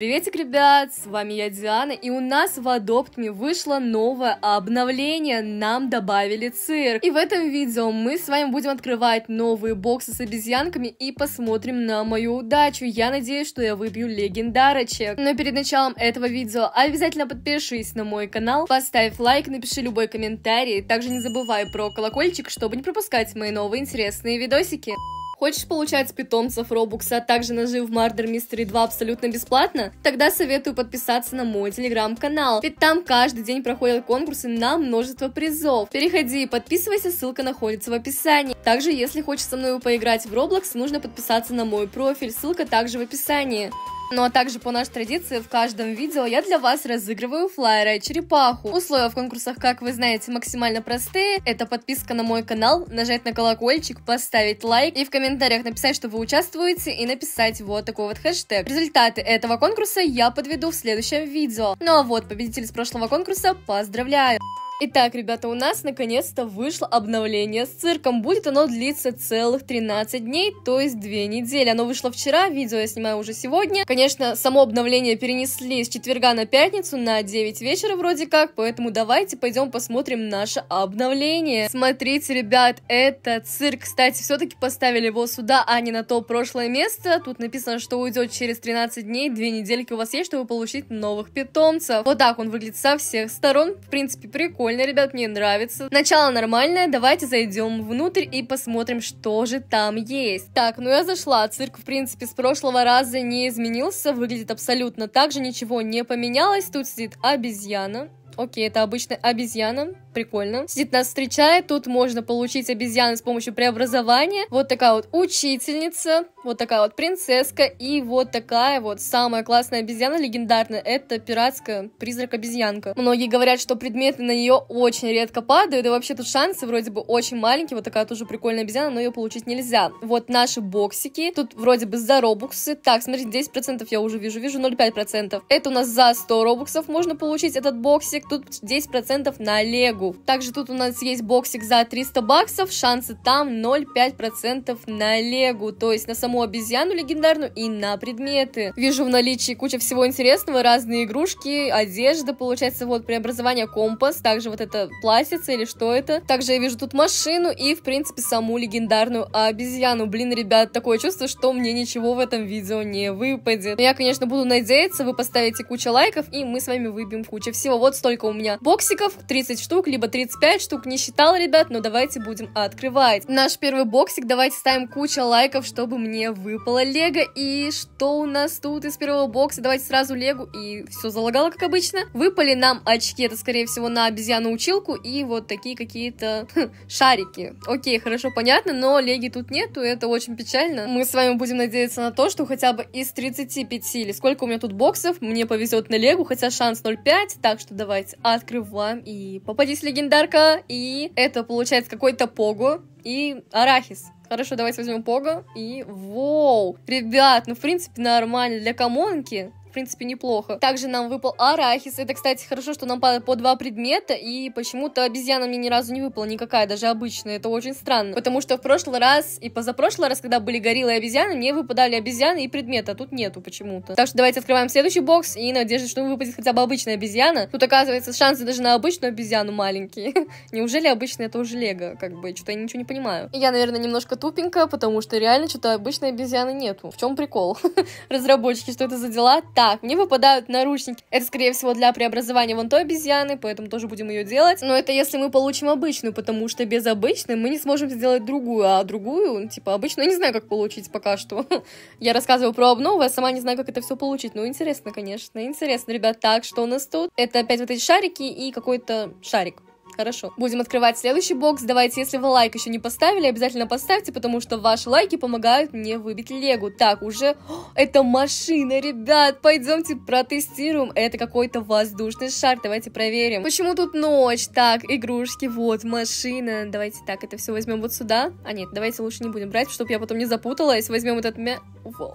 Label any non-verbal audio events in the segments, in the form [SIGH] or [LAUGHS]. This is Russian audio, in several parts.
Приветик, ребят, с вами я, Диана, и у нас в Adopt Me вышло новое обновление, нам добавили цирк. И в этом видео мы с вами будем открывать новые боксы с обезьянками и посмотрим на мою удачу. Я надеюсь, что я выбью легендарочек. Но перед началом этого видео обязательно подпишись на мой канал, поставь лайк, напиши любой комментарий, также не забывай про колокольчик, чтобы не пропускать мои новые интересные видосики. Хочешь получать с питомцев Робукса, а также ножи в Murder Mystery 2 абсолютно бесплатно? Тогда советую подписаться на мой телеграм-канал, ведь там каждый день проходят конкурсы на множество призов. Переходи и подписывайся, ссылка находится в описании. Также, если хочешь со мной поиграть в Roblox, нужно подписаться на мой профиль, ссылка также в описании. Ну а также по нашей традиции в каждом видео я для вас разыгрываю флайера и черепаху. Условия в конкурсах, как вы знаете, максимально простые. Это подписка на мой канал, нажать на колокольчик, поставить лайк и в комментариях написать, что вы участвуете и написать вот такой вот хэштег. Результаты этого конкурса я подведу в следующем видео. Ну а вот победитель с прошлого конкурса поздравляю! Итак, ребята, у нас наконец-то вышло обновление с цирком. Будет оно длиться целых 13 дней, то есть 2 недели. Оно вышло вчера, видео я снимаю уже сегодня. Конечно, само обновление перенесли с четверга на пятницу на 9 вечера вроде как, поэтому давайте пойдем посмотрим наше обновление. Смотрите, ребят, это цирк. Кстати, все-таки поставили его сюда, а не на то прошлое место. Тут написано, что уйдет через 13 дней, 2 недельки у вас есть, чтобы получить новых питомцев. Вот так он выглядит со всех сторон. В принципе, прикольно прикольно, ребят, мне нравится. Начало нормальное, давайте зайдем внутрь и посмотрим, что же там есть. Так, ну я зашла, цирк, в принципе, с прошлого раза не изменился, выглядит абсолютно так же, ничего не поменялось. Тут сидит обезьяна, Окей, это обычная обезьяна. Прикольно. Сидит нас встречает. Тут можно получить обезьяны с помощью преобразования. Вот такая вот учительница вот такая вот принцесска и вот такая вот самая классная обезьяна легендарная, это пиратская призрак-обезьянка. Многие говорят, что предметы на нее очень редко падают, и вообще тут шансы вроде бы очень маленькие, вот такая тоже прикольная обезьяна, но ее получить нельзя. Вот наши боксики, тут вроде бы за робуксы, так, смотрите, 10% я уже вижу, вижу 0,5%. Это у нас за 100 робуксов можно получить этот боксик, тут 10% на легу. Также тут у нас есть боксик за 300 баксов, шансы там 0,5% на легу, то есть на саму саму обезьяну легендарную и на предметы. Вижу в наличии куча всего интересного, разные игрушки, одежда, получается, вот, преобразование компас, также вот это пластица или что это. Также я вижу тут машину и, в принципе, саму легендарную обезьяну. Блин, ребят, такое чувство, что мне ничего в этом видео не выпадет. Но я, конечно, буду надеяться, вы поставите кучу лайков, и мы с вами выбьем кучу всего. Вот столько у меня боксиков, 30 штук, либо 35 штук, не считал ребят, но давайте будем открывать. Наш первый боксик, давайте ставим куча лайков, чтобы мне мне выпало Лего. И что у нас тут из первого бокса? Давайте сразу Лего И все залагало, как обычно. Выпали нам очки. Это, скорее всего, на обезьяну-училку. И вот такие какие-то хм, шарики. Окей, хорошо, понятно. Но Леги тут нету. Это очень печально. Мы с вами будем надеяться на то, что хотя бы из 35 или сколько у меня тут боксов, мне повезет на Лего, Хотя шанс 0,5. Так что давайте открываем. И попадись легендарка. И это получается какой-то пого и арахис. Хорошо, давайте возьмем Пога. И вау! Ребят, ну в принципе нормально для комонки принципе, неплохо. Также нам выпал арахис. Это, кстати, хорошо, что нам падает по два предмета, и почему-то обезьяна мне ни разу не выпала никакая, даже обычная. Это очень странно, потому что в прошлый раз и позапрошлый раз, когда были гориллы и обезьяны, мне выпадали обезьяны и предметы, а тут нету почему-то. Так что давайте открываем следующий бокс и надежда, что выпадет хотя бы обычная обезьяна. Тут, оказывается, шансы даже на обычную обезьяну маленькие. [LAUGHS] Неужели обычная это уже лего? Как бы, что-то я ничего не понимаю. Я, наверное, немножко тупенькая, потому что реально что-то обычной обезьяны нету. В чем прикол? [LAUGHS] Разработчики, что это за дела? Так, мне выпадают наручники. Это, скорее всего, для преобразования вон той обезьяны, поэтому тоже будем ее делать. Но это если мы получим обычную, потому что без обычной мы не сможем сделать другую, а другую, ну, типа, обычную, не знаю, как получить пока что. [LAUGHS] Я рассказываю про обнову, я сама не знаю, как это все получить. Ну, интересно, конечно, интересно, ребят. Так, что у нас тут? Это опять вот эти шарики и какой-то шарик. Хорошо. Будем открывать следующий бокс. Давайте, если вы лайк еще не поставили, обязательно поставьте, потому что ваши лайки помогают мне выбить легу. Так, уже... О, [GASPS] это машина, ребят! Пойдемте протестируем. Это какой-то воздушный шар. Давайте проверим. Почему тут ночь? Так, игрушки, вот, машина. Давайте так, это все возьмем вот сюда. А нет, давайте лучше не будем брать, чтобы я потом не запуталась. Возьмем этот мя... Вау.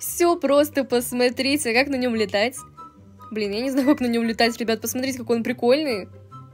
Все просто посмотрите, как на нем летать. Блин, я не знаю, как на нем летать, ребят. Посмотрите, какой он прикольный.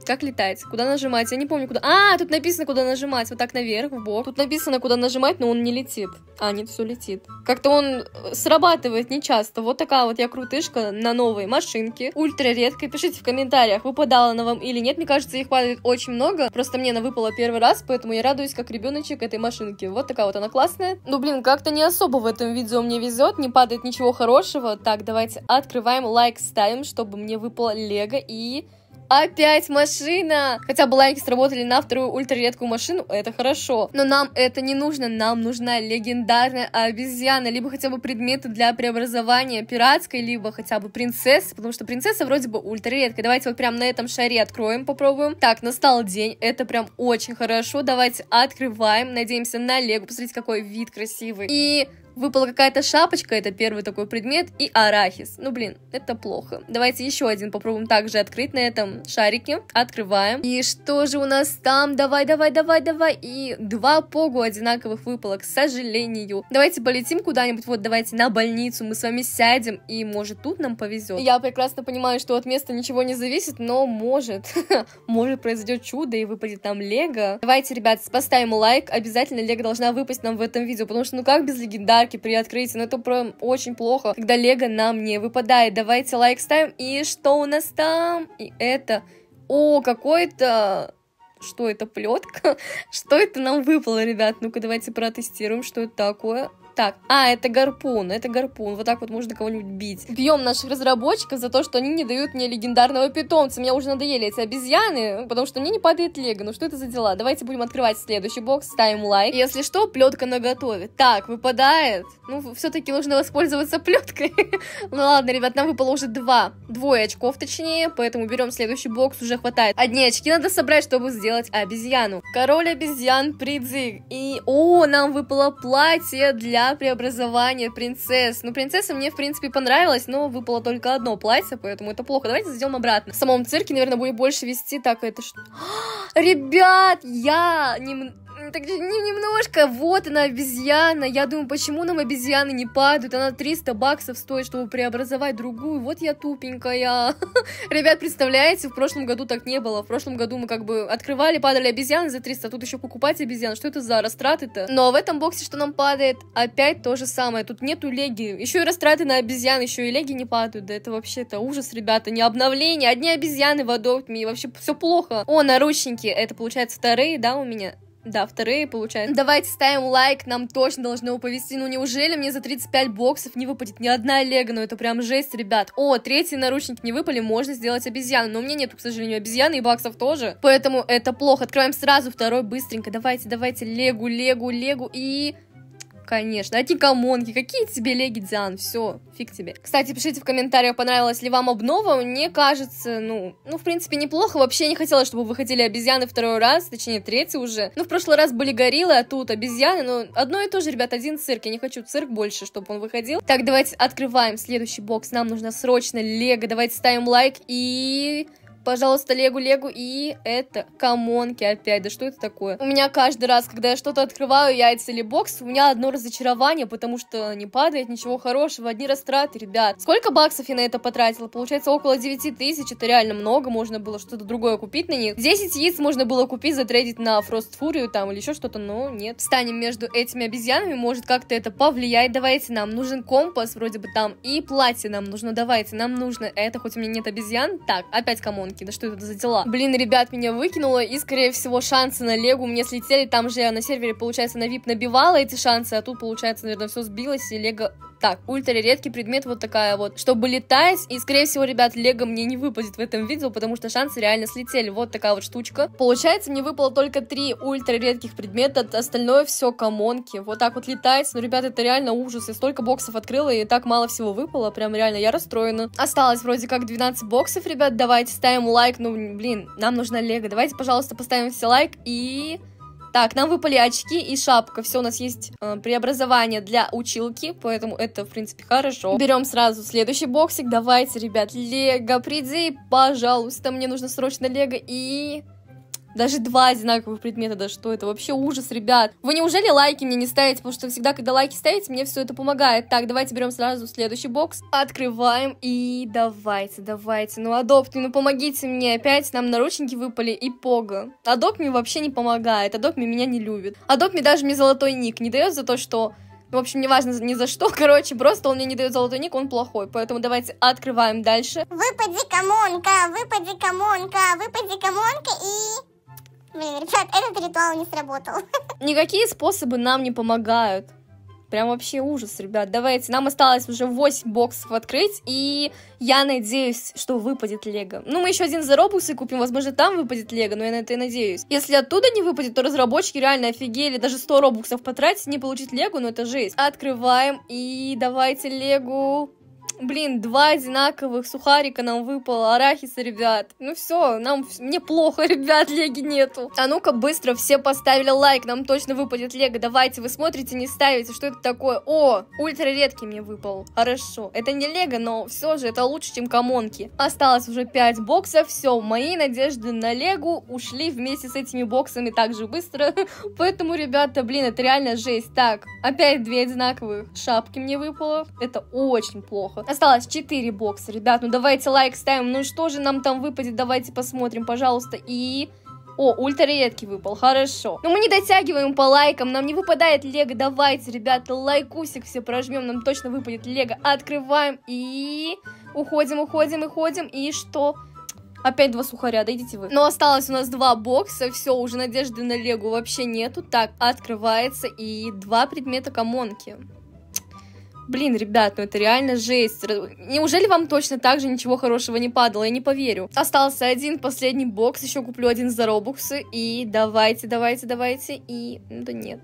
Как летать? Куда нажимать? Я не помню, куда... А, тут написано, куда нажимать. Вот так наверх, в бок. Тут написано, куда нажимать, но он не летит. А, нет, все летит. Как-то он э, срабатывает нечасто. Вот такая вот я крутышка на новой машинке. Ультра редкая. Пишите в комментариях, выпадала на вам или нет. Мне кажется, их падает очень много. Просто мне она выпала первый раз, поэтому я радуюсь как ребеночек этой машинки. Вот такая вот она классная. Ну, блин, как-то не особо в этом видео мне везет. Не падает ничего хорошего. Так, давайте открываем лайк, ставим, чтобы мне выпало лего и... Опять машина! Хотя Блайки сработали на вторую ультраредкую машину, это хорошо. Но нам это не нужно, нам нужна легендарная обезьяна, либо хотя бы предметы для преобразования пиратской, либо хотя бы принцессы, потому что принцесса вроде бы ультраредкая. Давайте вот прям на этом шаре откроем, попробуем. Так, настал день, это прям очень хорошо. Давайте открываем, надеемся на лего. Посмотрите, какой вид красивый. И Выпала какая-то шапочка, это первый такой предмет, и арахис. Ну, блин, это плохо. Давайте еще один попробуем также открыть на этом шарике. Открываем. И что же у нас там? Давай, давай, давай, давай. И два погу одинаковых выпало, к сожалению. Давайте полетим куда-нибудь, вот давайте на больницу, мы с вами сядем, и может тут нам повезет. Я прекрасно понимаю, что от места ничего не зависит, но может, [LAUGHS] может произойдет чудо и выпадет нам лего. Давайте, ребят, поставим лайк, обязательно лего должна выпасть нам в этом видео, потому что ну как без легендарки подарки при открытии, но это прям очень плохо, когда лего нам не выпадает. Давайте лайк ставим. И что у нас там? И это... О, какой-то... Что это, плетка? [LAUGHS] что это нам выпало, ребят? Ну-ка, давайте протестируем, что это такое так. А, это гарпун, это гарпун. Вот так вот можно кого-нибудь бить. Бьем наших разработчиков за то, что они не дают мне легендарного питомца. Меня уже надоели эти обезьяны, потому что мне не падает лего. Ну что это за дела? Давайте будем открывать следующий бокс, ставим лайк. Если что, плетка наготове. Так, выпадает. Ну, все-таки нужно воспользоваться плеткой. [LAUGHS] ну ладно, ребят, нам выпало уже два. Двое очков, точнее. Поэтому берем следующий бокс, уже хватает. Одни очки надо собрать, чтобы сделать обезьяну. Король обезьян, придзиг. И, о, нам выпало платье для преобразование принцесс. Ну, принцесса мне, в принципе, понравилась, но выпало только одно платье, поэтому это плохо. Давайте сделаем обратно. В самом цирке, наверное, будет больше вести. Так, это что? [GASPS] Ребят, я не так немножко, вот она обезьяна, я думаю, почему нам обезьяны не падают, она 300 баксов стоит, чтобы преобразовать другую, вот я тупенькая. [LAUGHS] Ребят, представляете, в прошлом году так не было, в прошлом году мы как бы открывали, падали обезьяны за 300, а тут еще покупать обезьян, что это за растраты-то? Но в этом боксе, что нам падает, опять то же самое, тут нету леги, еще и растраты на обезьян, еще и леги не падают, да это вообще-то ужас, ребята, не обновление, одни обезьяны в Adobe, вообще все плохо. О, наручники, это получается вторые, да, у меня? Да, вторые, получают. Давайте ставим лайк, нам точно должно повезти. Ну, неужели мне за 35 боксов не выпадет ни одна лего? Ну, это прям жесть, ребят. О, третий наручник не выпали, можно сделать обезьяну. Но у меня нету, к сожалению, обезьяны и баксов тоже. Поэтому это плохо. Открываем сразу второй быстренько. Давайте, давайте, Лего, Лего, Лего и... Конечно, одни комонки, какие тебе леги легидзян, все, фиг тебе. Кстати, пишите в комментариях, понравилась ли вам обнова, мне кажется, ну, ну, в принципе, неплохо, вообще не хотела, чтобы выходили обезьяны второй раз, точнее, третий уже. Ну, в прошлый раз были гориллы, а тут обезьяны, но одно и то же, ребят, один цирк, я не хочу цирк больше, чтобы он выходил. Так, давайте открываем следующий бокс, нам нужно срочно лего, давайте ставим лайк и... Пожалуйста, Легу, Легу. И это комонки опять. Да что это такое? У меня каждый раз, когда я что-то открываю, яйца или бокс, у меня одно разочарование, потому что не падает ничего хорошего. Одни растраты, ребят. Сколько баксов я на это потратила? Получается, около 9 тысяч. Это реально много. Можно было что-то другое купить на них. 10 яиц можно было купить, затрейдить на Фрост Фурию там или еще что-то, но нет. Встанем между этими обезьянами. Может, как-то это повлияет. Давайте нам нужен компас, вроде бы там, и платье нам нужно. Давайте, нам нужно это, хоть у меня нет обезьян. Так, опять комонки навыки. Да что это за дела? Блин, ребят, меня выкинуло, и, скорее всего, шансы на Легу мне слетели. Там же я на сервере, получается, на VIP набивала эти шансы, а тут, получается, наверное, все сбилось, и Лего так, ультра предмет вот такая вот, чтобы летать. И, скорее всего, ребят, лего мне не выпадет в этом видео, потому что шансы реально слетели. Вот такая вот штучка. Получается, мне выпало только три ультра предмета, остальное все комонки. Вот так вот летать. Ну, ребят, это реально ужас. Я столько боксов открыла, и так мало всего выпало. Прям реально, я расстроена. Осталось вроде как 12 боксов, ребят. Давайте ставим лайк. Ну, блин, нам нужна лего. Давайте, пожалуйста, поставим все лайк и... Так, нам выпали очки и шапка. Все, у нас есть э, преобразование для училки, поэтому это, в принципе, хорошо. Берем сразу следующий боксик. Давайте, ребят, лего, приди, пожалуйста, мне нужно срочно лего и... Даже два одинаковых предмета, да что это? Вообще ужас, ребят. Вы неужели лайки мне не ставите? Потому что всегда, когда лайки ставите, мне все это помогает. Так, давайте берем сразу следующий бокс. Открываем и давайте, давайте. Ну, адопт, ну помогите мне. Опять нам наручники выпали и пога. Адопт мне вообще не помогает. Адопт мне меня не любит. Адопт мне даже мне золотой ник не дает за то, что в общем, неважно ни за что, [LAUGHS] короче, просто он мне не дает золотой ник, он плохой. Поэтому давайте открываем дальше. Выпади камонка, выпади камонка, выпади камонка и... Блин, ребят, этот ритуал не сработал. [LAUGHS] Никакие способы нам не помогают. Прям вообще ужас, ребят. Давайте, нам осталось уже 8 боксов открыть, и я надеюсь, что выпадет Лего. Ну, мы еще один за Робуксы купим, возможно, там выпадет Лего, но я на это и надеюсь. Если оттуда не выпадет, то разработчики реально офигели, даже 100 Робуксов потратить, не получить Лего, но это жесть. Открываем, и давайте Лего Блин, два одинаковых сухарика нам выпало, арахиса, ребят. Ну все, нам мне плохо, [LAUGHS] ребят, леги нету. А ну-ка быстро все поставили лайк, нам точно выпадет лего. Давайте, вы смотрите, не ставите, что это такое? О, ультра редкий мне выпал. Хорошо, это не лего, но все же это лучше, чем комонки. Осталось уже 5 боксов, все, мои надежды на лего ушли вместе с этими боксами так же быстро. [LAUGHS] Поэтому, ребята, блин, это реально жесть. Так, опять две одинаковых шапки мне выпало. Это очень плохо. Осталось 4 бокса, ребят. Ну давайте лайк ставим. Ну что же нам там выпадет? Давайте посмотрим, пожалуйста. И... О, ультра редкий выпал, хорошо. Но ну, мы не дотягиваем по лайкам, нам не выпадает лего. Давайте, ребята, лайкусик все прожмем, нам точно выпадет лего. Открываем и... Уходим, уходим, уходим. И что? Опять два сухаря, да идите вы. Но осталось у нас два бокса, все, уже надежды на лего вообще нету. Так, открывается и два предмета комонки. Блин, ребят, ну это реально жесть. Неужели вам точно так же ничего хорошего не падало? Я не поверю. Остался один последний бокс, еще куплю один за робуксы. И давайте, давайте, давайте. И... Ну да нет.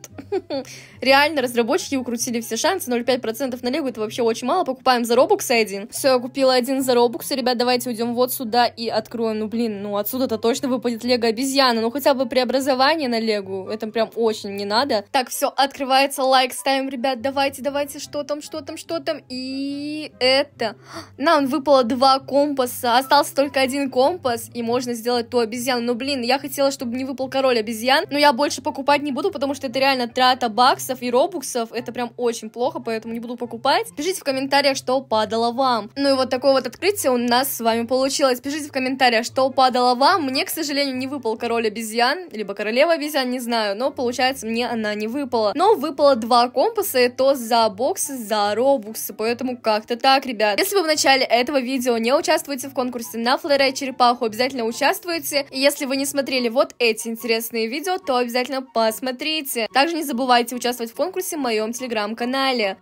[LAUGHS] Реально, разработчики укрутили все шансы. 0,5% на Лего это вообще очень мало. Покупаем за робуксы один. Все, я купила один за робуксы. Ребят, давайте уйдем вот сюда и откроем. Ну блин, ну отсюда-то точно выпадет Лего обезьяна. Ну хотя бы преобразование на Лего. Это прям очень не надо. Так, все, открывается лайк, ставим, ребят. Давайте, давайте, что там, что там, что там, и это. Нам выпало два компаса, остался только один компас, и можно сделать ту обезьяну. Но, блин, я хотела, чтобы не выпал король обезьян, но я больше покупать не буду, потому что это реально трата баксов и робуксов, это прям очень плохо, поэтому не буду покупать. Пишите в комментариях, что падало вам. Ну и вот такое вот открытие у нас с вами получилось. Пишите в комментариях, что падало вам. Мне, к сожалению, не выпал король обезьян, либо королева обезьян, не знаю, но получается мне она не выпала. Но выпало два компаса, и то за боксы, за робуксы, а, поэтому как-то так, ребят. Если вы в начале этого видео не участвуете в конкурсе на и Черепаху, обязательно участвуйте. И если вы не смотрели вот эти интересные видео, то обязательно посмотрите. Также не забывайте участвовать в конкурсе в моем телеграм-канале.